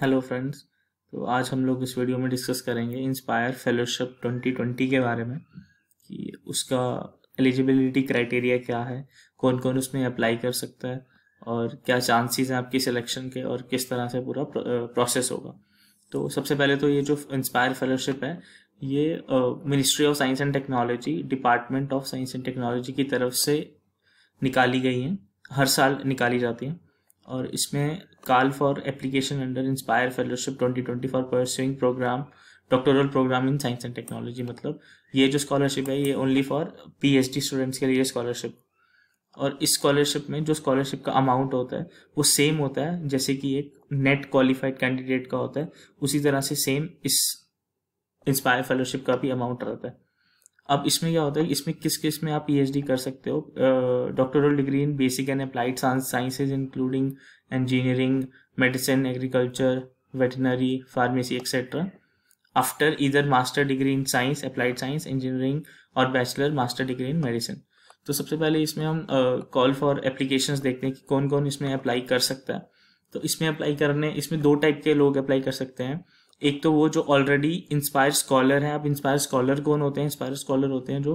hello friends तो आज हम लोग इस वीडियो में डिस्कस करेंगे इंस्पायर फेलोशिप 2020 के बारे में कि उसका एलिजिबिलिटी क्राइटेरिया क्या है कौन कौन उसमें अप्लाई कर सकता है और क्या चांसेस हैं आपकी सिलेक्शन के और किस तरह से पूरा प्रोसेस होगा तो सबसे पहले तो ये जो इंस्पायर फेलोशिप है ये ministry of science and technology department of science and technology की तरफ से निकाली गई हैं हर साल निकाली जाती हैं और इसमें call for application under inspire fellowship 2020 for pursuing programme doctoral programme in science and technology मतलब ये जो स्कॉलरशिप है ये ओनली फॉर पीएचडी स्टूडेंट्स के लिए स्कॉलरशिप और इस स्कॉलरशिप में जो स्कॉलरशिप का अमाउंट होता है वो सेम होता है जैसे कि एक नेट क्वालिफाइड कैंडिडेट का होता है उसी तरह से सेम इस इंस्पायर फेलोशिप का भी अमाउंट रहता है अब इसमें क्या होता है इसमें किस किस में आप पीएचडी कर सकते हो doctoral degree in basic and applied sciences including engineering medicine agriculture veterinary pharmacy etcetera after इधर master degree in science applied science engineering और bachelor master degree in medicine तो सबसे पहले इसमें हम कॉल फॉर एप्लीकेशन देखते हैं कि कौन कौन इसमें अप्लाई कर सकता है तो इसमें अप्लाई करने इसमें दो टाइप के लोग अप्लाई कर सकते हैं एक तो वो जो ऑलरेडी इंस्पायर स्कॉलर हैं अब इंस्पायर स्कॉलर कौन होते हैं इंस्पायर स्कॉलर होते हैं जो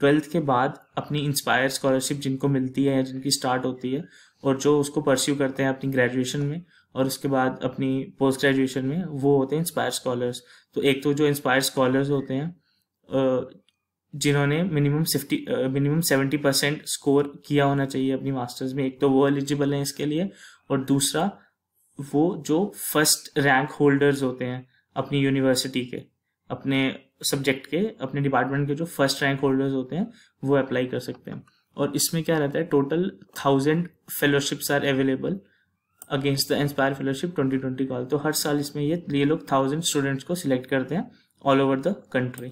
ट्वेल्थ के बाद अपनी इंस्पायर स्कॉलरशिप जिनको मिलती है या जिनकी स्टार्ट होती है और जो उसको परस्यू करते हैं अपनी ग्रेजुएशन में और उसके बाद अपनी पोस्ट ग्रेजुएशन में वो होते हैं इंस्पायर स्कॉलर्स तो एक तो जो इंस्पायर स्कॉलर्स होते हैं जिन्होंने minimum fifty minimum seventy percent score किया होना चाहिए अपनी मास्टर्स में एक तो वो एलिजिबल हैं इसके लिए और दूसरा वो जो फर्स्ट रैंक होल्डर्स होते हैं अपनी यूनिवर्सिटी के अपने सब्जेक्ट के अपने डिपार्टमेंट के जो फर्स्ट रैंक होल्डर्स होते हैं वो अप्लाई कर सकते हैं और इसमें क्या रहता है total thousand fellowships are available against the inspire fellowship twenty twenty call तो हर साल इसमें ये ये लोग थाउजेंड स्टूडेंट्स को सिलेक्ट करते हैं ऑल ओवर द कंट्री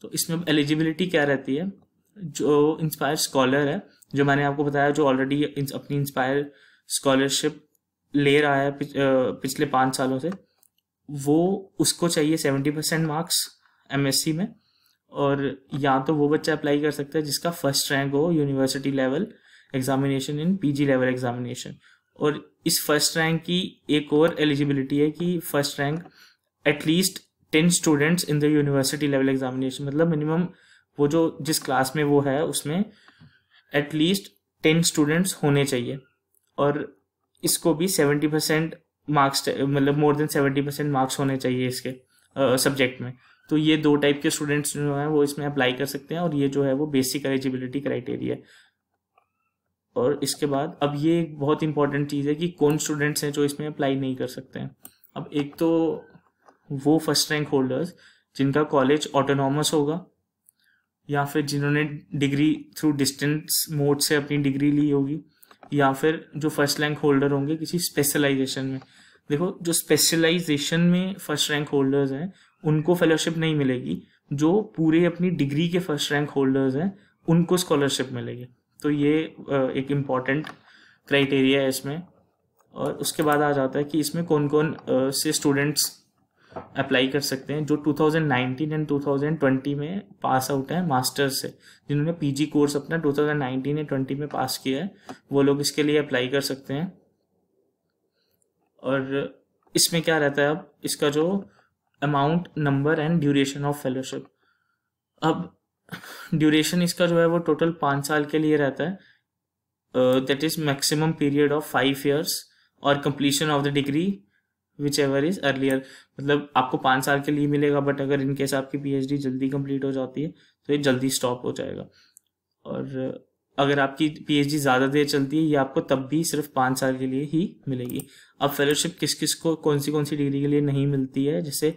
तो इसमें एलिजिबिलिटी क्या रहती है जो इंस्पायर स्कॉलर है जो मैंने आपको बताया जो ऑलरेडी अपनी इंस्पायर स्कॉलरशिप ले रहा है पिछ, पिछले पाँच सालों से वो उसको चाहिए सेवेंटी परसेंट मार्क्स एम में और या तो वो बच्चा अप्लाई कर सकता है जिसका फर्स्ट रैंक हो university level examination in PG level examination और इस फर्स्ट रैंक की एक और एलिजिबिलिटी है कि first rank at least ten students in the university level examination मतलब मिनिमम वो जो जिस क्लास में वो है उसमें एटलीस्ट टेन स्टूडेंट्स होने चाहिए और इसको भी सेवेंटी परसेंट मार्क्स मतलब more than seventy percent marks होने चाहिए इसके सब्जेक्ट में तो ये दो टाइप के स्टूडेंट्स जो हैं वो इसमें अप्लाई कर सकते हैं और ये जो है वो बेसिक एलिजिबिलिटी क्राइटेरिया और इसके बाद अब ये एक बहुत इंपॉर्टेंट चीज़ है कि कौन स्टूडेंट्स हैं जो इसमें अप्लाई नहीं कर सकते हैं अब एक तो वो फर्स्ट रैंक होल्डर्स जिनका कॉलेज ऑटोनॉमस होगा या फिर जिन्होंने डिग्री थ्रू डिस्टेंस मोड से अपनी डिग्री ली होगी या फिर जो फर्स्ट रैंक होल्डर होंगे किसी स्पेशलाइजेशन में देखो जो स्पेशलाइजेशन में फर्स्ट रैंक होल्डर्स हैं उनको फेलोशिप नहीं मिलेगी जो पूरे अपनी डिग्री के फर्स्ट रैंक होल्डर्स हैं उनको स्कॉलरशिप मिलेगी तो ये एक इम्पॉर्टेंट क्राइटेरिया है इसमें और उसके बाद आ जाता है कि इसमें कौन कौन से स्टूडेंट्स अप्लाई कर सकते हैं जो 2019 एंड 2020 में पास आउट है मास्टर्स से जिन्होंने पीजी कोर्स अपना 2019 एंड 20 में पास किया है वो लोग इसके लिए अप्लाई कर सकते हैं और इसमें क्या रहता है अब इसका जो amount number and duration of fellowship अब ड्यूरेशन इसका जो है वो टोटल पाँच साल के लिए रहता है that is maximum period of five years और completion of the degree whichever is earlier मतलब आपको पाँच साल के लिए मिलेगा बट अगर इनकेस आपकी डी जल्दी कंप्लीट हो जाती है तो ये जल्दी स्टॉप हो जाएगा और अगर आपकी डी ज़्यादा देर चलती है ये आपको तब भी सिर्फ पाँच साल के लिए ही मिलेगी अब फेलोशिप किस किस को कौन सी कौन सी डिग्री के लिए नहीं मिलती है जैसे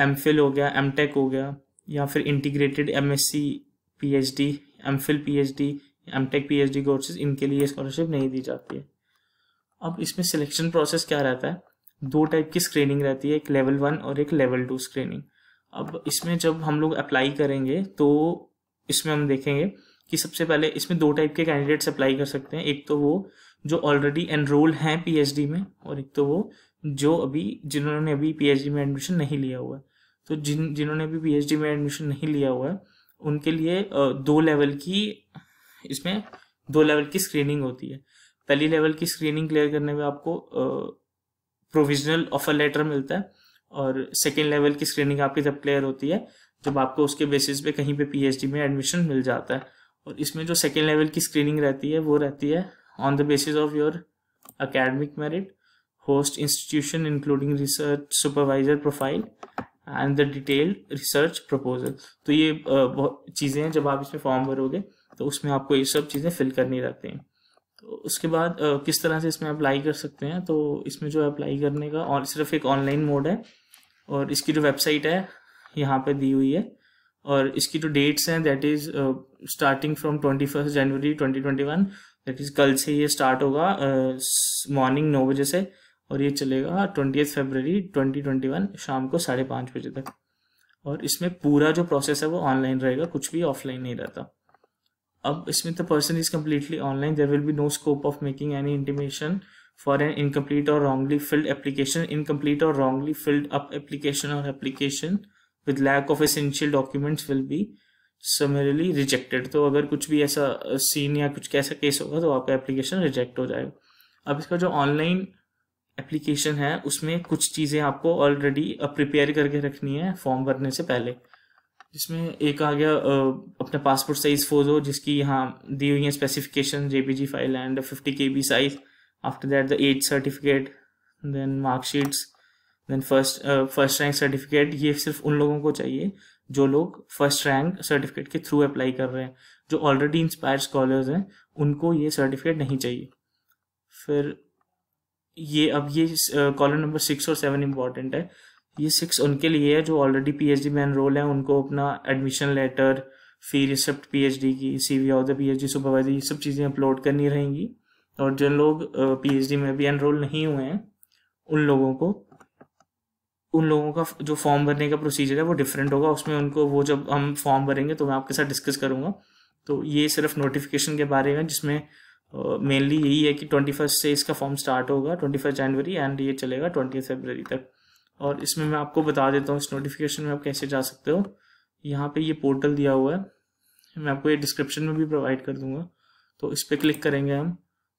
एम फिल हो गया एम टेक हो गया या फिर integrated M S C P H D M Phil P H D M Tech P H D courses इनके लिए स्कॉलरशिप नहीं दी जाती है अब इसमें सिलेक्शन प्रोसेस क्या रहता है दो टाइप की स्क्रीनिंग रहती है एक लेवल वन और एक लेवल टू स्क्रीनिंग अब इसमें जब हम लोग अप्लाई करेंगे तो इसमें हम देखेंगे कि सबसे पहले इसमें दो टाइप के कैंडिडेट्स अप्लाई कर सकते हैं एक तो वो जो ऑलरेडी एनरोल हैं पीएचडी में और एक तो वो जो अभी जिन्होंने अभी पीएचडी में एडमिशन नहीं लिया हुआ है तो जिन जिन्होंने अभी पीएचडी में एडमिशन नहीं लिया हुआ है उनके लिए दो लेवल की इसमें दो लेवल की स्क्रीनिंग होती है पहली लेवल की स्क्रीनिंग क्लियर करने में आपको प्रोविजनल ऑफर लेटर मिलता है और सेकेंड लेवल की स्क्रीनिंग आपकी जब क्लियर होती है जब आपको उसके बेसिस पे कहीं पे पीएचडी में एडमिशन मिल जाता है और इसमें जो सेकेंड लेवल की स्क्रीनिंग रहती है वो रहती है on the basis of your academic merit host institution including research supervisor profile and the detailed research proposal तो ये चीज़ें हैं जब आप इसमें फॉर्म भरोगे तो उसमें आपको ये सब चीज़ें फिल करनी रहती हैं उसके बाद किस तरह से इसमें अप्लाई कर सकते हैं तो इसमें जो अप्लाई करने का और सिर्फ एक ऑनलाइन मोड है और इसकी जो वेबसाइट है यहाँ पे दी हुई है और इसकी जो डेट्स हैं that is starting from twenty first January twenty twenty one that is कल से ये स्टार्ट होगा मॉर्निंग नौ बजे से और ये चलेगा twenty February twenty twenty one शाम को साढ़े पाँच बजे तक और इसमें पूरा जो प्रोसेस है वो ऑनलाइन रहेगा कुछ भी ऑफलाइन नहीं रहता अब इसमें the person is completely online there will be no scope of making any intimation for an incomplete और रॉन्गली फिल्ड एप्लीकेशन इनकम्प्लीट और रॉन्गली फिल्ड अप एप्लीकेशन और application with lack of essential documents will be summarily rejected तो अगर कुछ भी ऐसा scene या कुछ कैसा केस होगा तो आपका एप्लीकेशन रिजेक्ट हो जाएगा अब इसका जो ऑनलाइन एप्लीकेशन है उसमें कुछ चीज़ें आपको ऑलरेडी प्रिपेयर करके रखनी है फॉर्म भरने से पहले जिसमें एक आ गया अपना पासपोर्ट साइज फोजो जिसकी यहाँ दी हुई है specification JPG file and fifty K B size after that the age certificate then marksheets then first first rank certificate ये सिर्फ उन लोगों को चाहिए जो लोग फर्स्ट रैंक सर्टिफिकेट के थ्रू अप्लाई कर रहे हैं जो ऑलरेडी इंस्पायर स्कॉलर्स हैं उनको ये सर्टिफिकेट नहीं चाहिए फिर ये अब ये कॉलम नंबर सिक्स और सेवन इम्पॉर्टेंट है ये सिक्स उनके लिए है जो ऑलरेडी पीएचडी में एनरोल है उनको अपना admission letter fee receipt PhD की CV of the PhD supervisor ये सब चीज़ें अपलोड करनी रहेंगी और जिन लोग पीएचडी में भी एनरोल नहीं हुए हैं उन लोगों को उन लोगों का जो फॉर्म भरने का प्रोसीजर है वो डिफरेंट होगा उसमें उनको वो जब हम फॉर्म भरेंगे तो मैं आपके साथ डिस्कस करूँगा तो ये सिर्फ नोटिफिकेशन के बारे में जिसमें मेनली यही है कि ट्वेंटी फर्स्ट से इसका फॉर्म स्टार्ट होगा ट्वेंटी फर्स्ट जनवरी एंड ये चलेगा ट्वेंटी फेबररी तक और इसमें मैं आपको बता देता हूँ इस नोटिफिकेशन में आप कैसे जा सकते हो यहाँ पे ये पोर्टल दिया हुआ है मैं आपको ये डिस्क्रिप्शन में भी प्रोवाइड कर दूंगा तो इस पर क्लिक करेंगे हम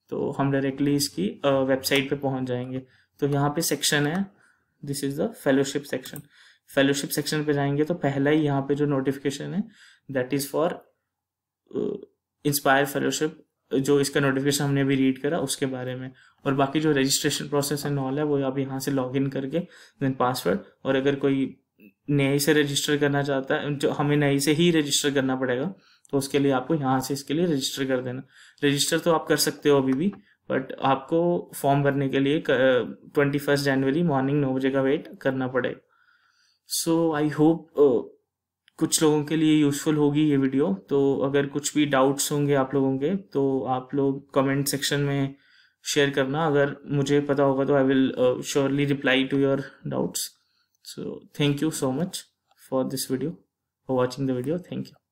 तो हम डायरेक्टली इसकी वेबसाइट पे पहुँच जाएंगे तो यहाँ पे सेक्शन है this is the fellowship section fellowship section पे जाएंगे तो पहला ही यहाँ पे जो नोटिफिकेशन है that is for inspire fellowship जो इसका नोटिफिकेशन हमने अभी रीड करा उसके बारे में और बाकी जो रजिस्ट्रेशन प्रोसेस एंड नॉल है वो आप यहाँ से लॉग इन करके देन पासवर्ड और अगर कोई नए से रजिस्टर करना चाहता है जो हमें नए से ही रजिस्टर करना पड़ेगा तो उसके लिए आपको यहाँ से इसके लिए रजिस्टर कर देना रजिस्टर तो आप कर सकते हो अभी भी बट आपको फॉर्म भरने के लिए ट्वेंटी फर्स्ट जनवरी मॉर्निंग नौ बजे का वेट करना पड़ेगा सो आई होप कुछ लोगों के लिए यूज़फुल होगी ये वीडियो तो अगर कुछ भी डाउट्स होंगे आप लोगों के तो आप लोग कमेंट सेक्शन में शेयर करना अगर मुझे पता होगा तो I will surely reply to your doubts so thank you so much for this video for watching the video thank you